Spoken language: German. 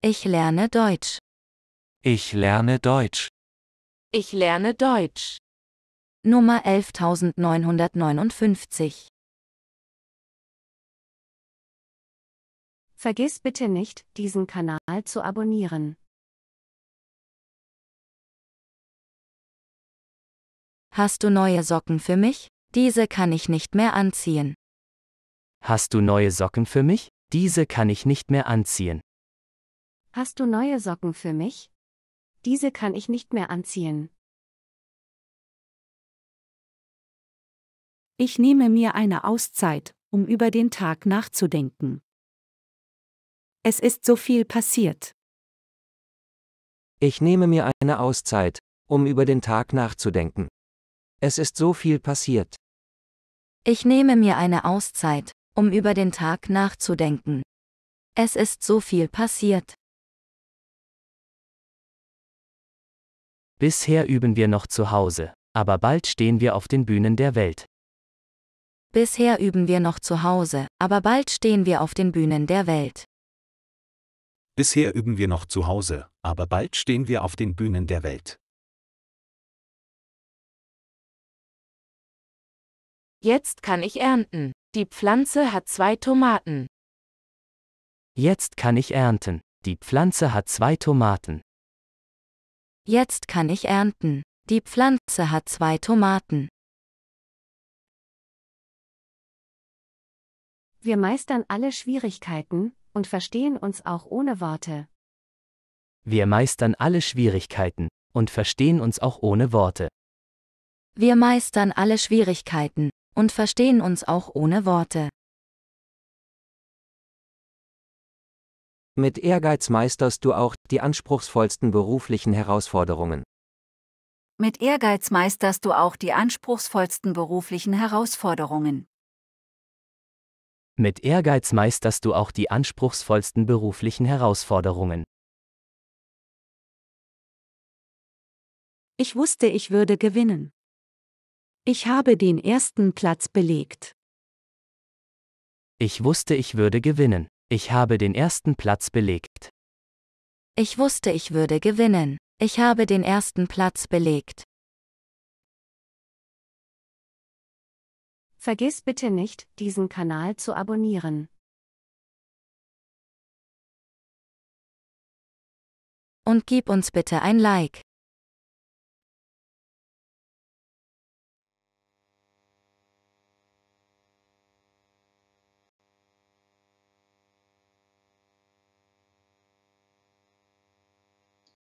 Ich lerne Deutsch. Ich lerne Deutsch. Ich lerne Deutsch. Nummer 11959. Vergiss bitte nicht, diesen Kanal zu abonnieren. Hast du neue Socken für mich? Diese kann ich nicht mehr anziehen. Hast du neue Socken für mich? Diese kann ich nicht mehr anziehen. Hast du neue Socken für mich? Diese kann ich nicht mehr anziehen. Ich nehme mir eine Auszeit, um über den Tag nachzudenken. Es ist so viel passiert. Ich nehme mir eine Auszeit, um über den Tag nachzudenken. Es ist so viel passiert. Ich nehme mir eine Auszeit, um über den Tag nachzudenken. Es ist so viel passiert. Bisher üben wir noch zu Hause, aber bald stehen wir auf den Bühnen der Welt. Bisher üben wir noch zu Hause, aber bald stehen wir auf den Bühnen der Welt. Bisher üben wir noch zu Hause, aber bald stehen wir auf den Bühnen der Welt. Jetzt kann ich ernten. Die Pflanze hat zwei Tomaten. Jetzt kann ich ernten. Die Pflanze hat zwei Tomaten. Jetzt kann ich ernten. Die Pflanze hat zwei Tomaten. Wir meistern alle Schwierigkeiten und verstehen uns auch ohne Worte. Wir meistern alle Schwierigkeiten und verstehen uns auch ohne Worte. Wir meistern alle Schwierigkeiten und verstehen uns auch ohne Worte. Mit Ehrgeiz meisterst du auch die anspruchsvollsten beruflichen Herausforderungen. Mit Ehrgeiz meisterst du auch die anspruchsvollsten beruflichen Herausforderungen. Mit Ehrgeiz meisterst du auch die anspruchsvollsten beruflichen Herausforderungen. Ich wusste, ich würde gewinnen. Ich habe den ersten Platz belegt. Ich wusste, ich würde gewinnen. Ich habe den ersten Platz belegt. Ich wusste, ich würde gewinnen. Ich habe den ersten Platz belegt. Vergiss bitte nicht, diesen Kanal zu abonnieren. Und gib uns bitte ein Like.